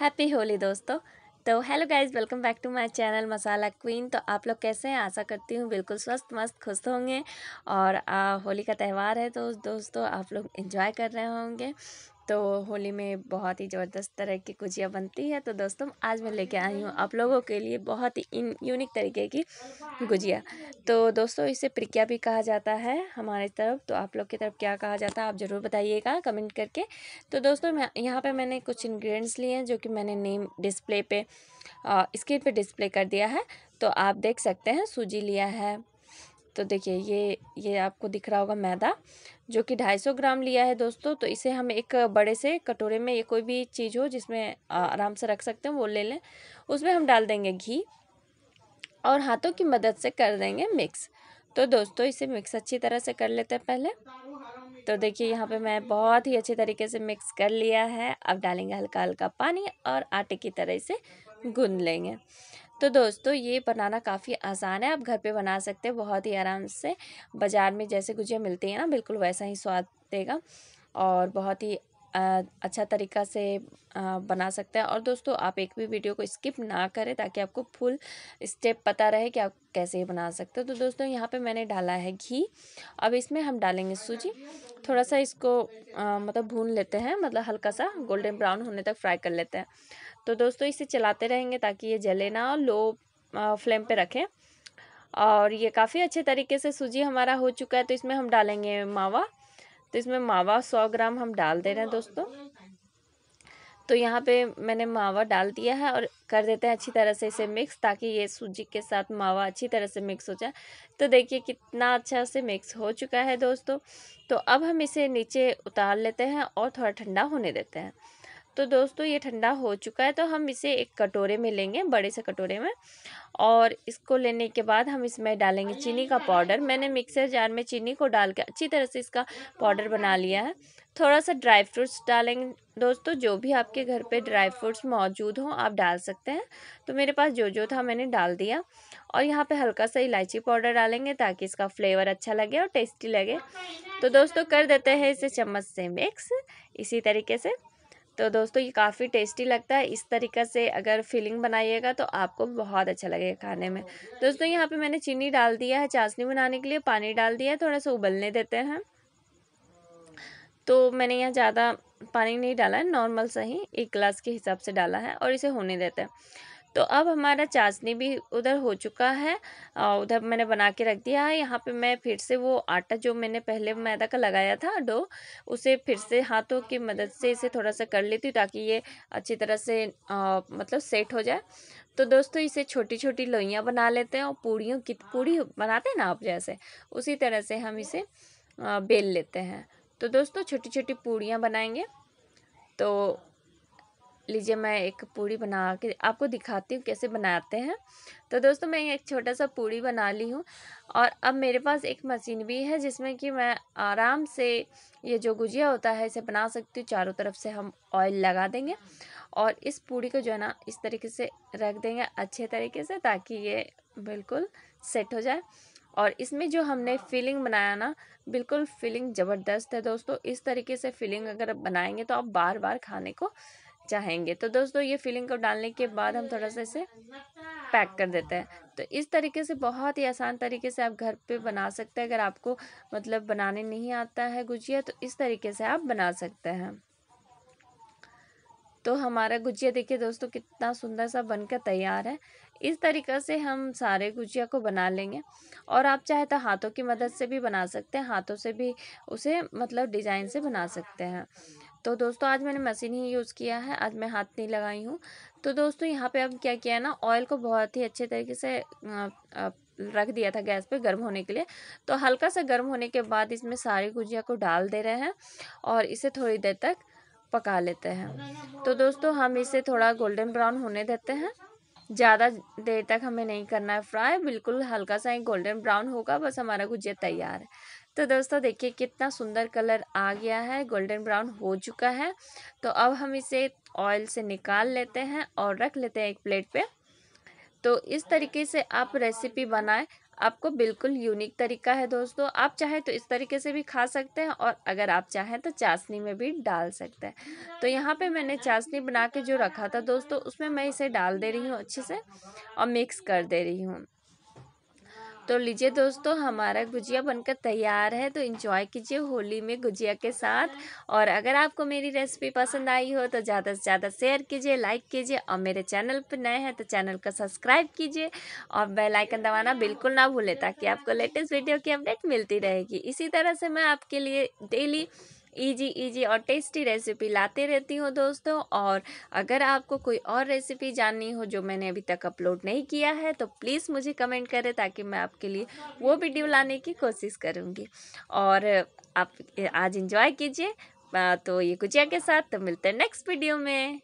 happy Holi दोस्तों तो hello guys welcome back to my channel Masala Queen तो आप लोग कैसे हैं आशा करती हूँ बिल्कुल स्वस्थ मस्त खुश होंगे और आ, होली का त्यौहार है तो दोस्तों आप लोग इन्जॉय कर रहे होंगे तो होली में बहुत ही ज़बरदस्त तरह की गुजिया बनती है तो दोस्तों आज मैं लेके आई हूँ आप लोगों के लिए बहुत ही यूनिक तरीके की गुजिया तो दोस्तों इसे प्रिक्या भी कहा जाता है हमारे तरफ तो आप लोग की तरफ क्या कहा जाता है आप ज़रूर बताइएगा कमेंट करके तो दोस्तों मैं यहाँ पे मैंने कुछ इंग्रेडिएंट्स लिए हैं जो कि मैंने नेम डिस्प्ले पे स्क्रीन पे डिस्प्ले कर दिया है तो आप देख सकते हैं सूजी लिया है तो देखिए ये ये आपको दिख रहा होगा मैदा जो कि सौ ग्राम लिया है दोस्तों तो इसे हम एक बड़े से कटोरे में ये कोई भी चीज़ हो जिसमें आराम से रख सकते हैं वो ले लें उसमें हम डाल देंगे घी और हाथों की मदद से कर देंगे मिक्स तो दोस्तों इसे मिक्स अच्छी तरह से कर लेते हैं पहले तो देखिए यहाँ पे मैं बहुत ही अच्छे तरीके से मिक्स कर लिया है अब डालेंगे हल्का हल्का पानी और आटे की तरह से गूंद लेंगे तो दोस्तों ये बनाना काफ़ी आसान है आप घर पे बना सकते हैं बहुत ही आराम से बाज़ार में जैसे गुजिया मिलती है ना बिल्कुल वैसा ही स्वाद देगा और बहुत ही अच्छा तरीक़ा से बना सकते हैं और दोस्तों आप एक भी वीडियो को स्किप ना करें ताकि आपको फुल स्टेप पता रहे कि आप कैसे बना सकते हो तो दोस्तों यहाँ पे मैंने डाला है घी अब इसमें हम डालेंगे सूजी थोड़ा सा इसको आ, मतलब भून लेते हैं मतलब हल्का सा गोल्डन ब्राउन होने तक फ्राई कर लेते हैं तो दोस्तों इसे चलाते रहेंगे ताकि ये जले ना और लो फ्लेम पर रखें और ये काफ़ी अच्छे तरीके से सूजी हमारा हो चुका है तो इसमें हम डालेंगे मावा तो इसमें मावा सौ ग्राम हम डाल दे रहे हैं दोस्तों तो यहाँ पे मैंने मावा डाल दिया है और कर देते हैं अच्छी तरह से इसे मिक्स ताकि ये सूजी के साथ मावा अच्छी तरह से मिक्स हो जाए तो देखिए कितना अच्छा से मिक्स हो चुका है दोस्तों तो अब हम इसे नीचे उतार लेते हैं और थोड़ा ठंडा होने देते हैं तो दोस्तों ये ठंडा हो चुका है तो हम इसे एक कटोरे में लेंगे बड़े से कटोरे में और इसको लेने के बाद हम इसमें डालेंगे चीनी का पाउडर मैंने मिक्सर जार में चीनी को डाल के अच्छी तरह से इसका पाउडर बना लिया है थोड़ा सा ड्राई फ्रूट्स डालेंगे दोस्तों जो भी आपके घर पे ड्राई फ्रूट्स मौजूद हों आप डाल सकते हैं तो मेरे पास जो जो था मैंने डाल दिया और यहाँ पे हल्का सा इलायची पाउडर डालेंगे ताकि इसका फ्लेवर अच्छा लगे और टेस्टी लगे तो दोस्तों कर देते हैं इसे चम्मच से मिक्स इसी तरीके से तो दोस्तों ये काफ़ी टेस्टी लगता है इस तरीक़े से अगर फिलिंग बनाइएगा तो आपको बहुत अच्छा लगेगा खाने में दोस्तों यहाँ पे मैंने चीनी डाल दिया है चाशनी बनाने के लिए पानी डाल दिया है थोड़ा सा उबलने देते हैं तो मैंने यहाँ ज़्यादा पानी नहीं डाला है नॉर्मल सा ही एक गिलास के हिसाब से डाला है और इसे होने देते हैं तो अब हमारा चाशनी भी उधर हो चुका है और उधर मैंने बना के रख दिया है यहाँ पे मैं फिर से वो आटा जो मैंने पहले मैदा का लगाया था डो उसे फिर से हाथों की मदद से इसे थोड़ा सा कर लेती हूँ ताकि ये अच्छी तरह से आ, मतलब सेट हो जाए तो दोस्तों इसे छोटी छोटी लोइयाँ बना लेते हैं और पूड़ियों की पूड़ी बनाते हैं ना आप जैसे उसी तरह से हम इसे बेल लेते हैं तो दोस्तों छोटी छोटी पूड़ियाँ बनाएंगे तो लीजिए मैं एक पूड़ी बना के आपको दिखाती हूँ कैसे बनाते हैं तो दोस्तों मैं एक छोटा सा पूड़ी बना ली हूँ और अब मेरे पास एक मशीन भी है जिसमें कि मैं आराम से ये जो गुजिया होता है इसे बना सकती हूँ चारों तरफ से हम ऑयल लगा देंगे और इस पूड़ी को जो है ना इस तरीके से रख देंगे अच्छे तरीके से ताकि ये बिल्कुल सेट हो जाए और इसमें जो हमने फिलिंग बनाया ना बिल्कुल फीलिंग ज़बरदस्त है दोस्तों इस तरीके से फीलिंग अगर बनाएंगे तो आप बार बार खाने को चाहेंगे तो दोस्तों ये फिलिंग को डालने के बाद हम थोड़ा सा इसे पैक कर देते हैं तो इस तरीके से बहुत ही आसान तरीके से आप घर पे बना सकते हैं अगर आपको मतलब बनाने नहीं आता है गुजिया तो इस तरीके से आप बना सकते हैं तो हमारा गुजिया देखिए दोस्तों कितना सुंदर सा बनकर तैयार है इस तरीक़े से हम सारे गुजिया को बना लेंगे और आप चाहे तो हाथों की मदद से भी बना सकते हैं हाथों से भी उसे मतलब डिज़ाइन से बना सकते हैं तो दोस्तों आज मैंने मशीन ही यूज़ किया है आज मैं हाथ नहीं लगाई हूँ तो दोस्तों यहाँ पे अब क्या किया है ना ऑयल को बहुत ही अच्छे तरीके से रख दिया था गैस पे गर्म होने के लिए तो हल्का सा गर्म होने के बाद इसमें सारी गुजिया को डाल दे रहे हैं और इसे थोड़ी देर तक पका लेते हैं तो दोस्तों हम इसे थोड़ा गोल्डन ब्राउन होने देते हैं ज़्यादा देर तक हमें नहीं करना है फ्राई बिल्कुल हल्का सा ही गोल्डन ब्राउन होगा बस हमारा गुजिया तैयार है तो दोस्तों देखिए कितना सुंदर कलर आ गया है गोल्डन ब्राउन हो चुका है तो अब हम इसे ऑयल से निकाल लेते हैं और रख लेते हैं एक प्लेट पे तो इस तरीके से आप रेसिपी बनाएं आपको बिल्कुल यूनिक तरीका है दोस्तों आप चाहें तो इस तरीके से भी खा सकते हैं और अगर आप चाहें तो चाशनी में भी डाल सकते हैं तो यहाँ पे मैंने चाशनी बना के जो रखा था दोस्तों उसमें मैं इसे डाल दे रही हूँ अच्छे से और मिक्स कर दे रही हूँ तो लीजिए दोस्तों हमारा गुजिया बनकर तैयार है तो इन्जॉय कीजिए होली में गुजिया के साथ और अगर आपको मेरी रेसिपी पसंद आई हो तो ज़्यादा से ज़्यादा शेयर कीजिए लाइक कीजिए और मेरे चैनल पर नए हैं तो चैनल को सब्सक्राइब कीजिए और बेल आइकन दबाना बिल्कुल ना भूलें ताकि आपको लेटेस्ट वीडियो की अपडेट मिलती रहेगी इसी तरह से मैं आपके लिए डेली ईजी ईजी और टेस्टी रेसिपी लाते रहती हूँ दोस्तों और अगर आपको कोई और रेसिपी जाननी हो जो मैंने अभी तक अपलोड नहीं किया है तो प्लीज़ मुझे कमेंट करें ताकि मैं आपके लिए वो वीडियो लाने की कोशिश करूँगी और आप आज इंजॉय कीजिए तो ये गुजिया के साथ तो मिलते हैं नेक्स्ट वीडियो में